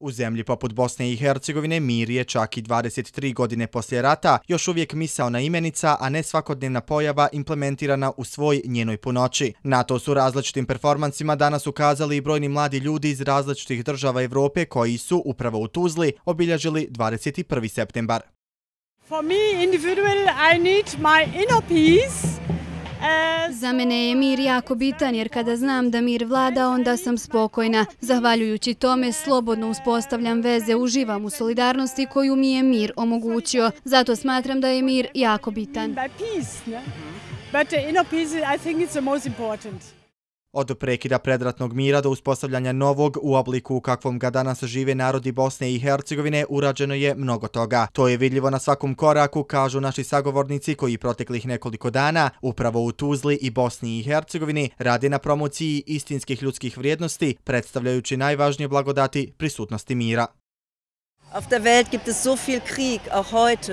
U zemlji poput Bosne i Hercegovine mir je čak i 23 godine poslije rata još uvijek misao na imenica, a ne svakodnevna pojava implementirana u svoj njenoj punoći. Na to su različitim performansima danas ukazali i brojni mladi ljudi iz različitih država Evrope koji su upravo u Tuzli obilježili 21. septembar. For me individual, I need my Za mene je mir jako bitan jer kada znam da mir vlada, onda sam spokojna. Zahvaljujući tome, slobodno uspostavljam veze, uživam u solidarnosti koju mi je mir omogućio. Zato smatram da je mir jako bitan. But inner uh, peace, I think it's the most important. Od prekida predratnog mira do uspostavljanja novog u obliku u kakvom ga danas žive narodi Bosne i Hercegovine urađeno je mnogo toga. To je vidljivo na svakom koraku, kažu naši sagovornici koji proteklih nekoliko dana upravo u Tuzli i Bosni i Hercegovini radi na promociji istinskih ljudskih vrijednosti, predstavljajući najvažnije blagodati prisutnosti mira. Na svijetu je so viel krig, auch heute,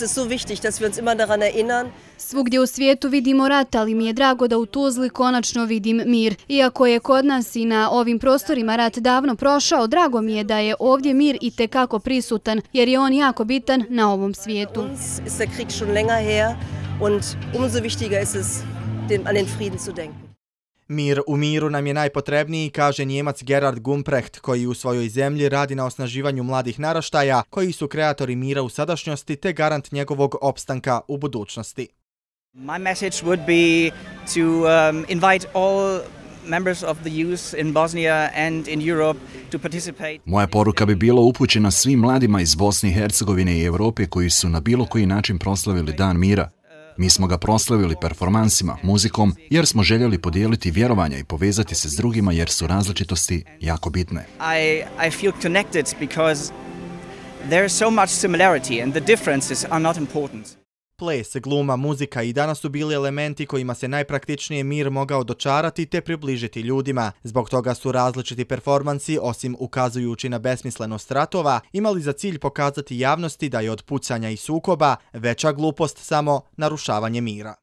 je so viel da se uvijek uvijek uvijek Svugdje u svijetu vidimo rat, ali mi je drago da u Tuzli konačno vidim mir. Iako je kod nas i na ovim prostorima rat davno prošao, drago mi je da je ovdje mir i tekako prisutan, jer je on jako bitan na ovom svijetu. Mir u miru nam je najpotrebniji, kaže njemac Gerard Gumprecht, koji u svojoj zemlji radi na osnaživanju mladih naraštaja, koji su kreatori mira u sadašnjosti te garant njegovog opstanka u budućnosti. My message would be to um, invite all members of the youth in Bosnia and in Europe to participate. Moja poruka bi bila upućena svim mladima iz Bosne i Hercegovine i Europe koji su na bilo koji način proslavili Dan mira. Mi smo ga proslavili performansima, muzikom, jer smo željeli podijeliti vjerovanja i povezati se s drugima jer su različitosti jako bitne. I, I feel connected because there is so much similarity and the differences are not important ples, gluma, muzika i danas su bili elementi kojima se najpraktičnije mir mogao dočarati te približiti ljudima. Zbog toga su različiti performansi, osim ukazujući na besmislenost ratova, imali za cilj pokazati javnosti da je od pucanja i sukoba veća glupost samo narušavanje mira.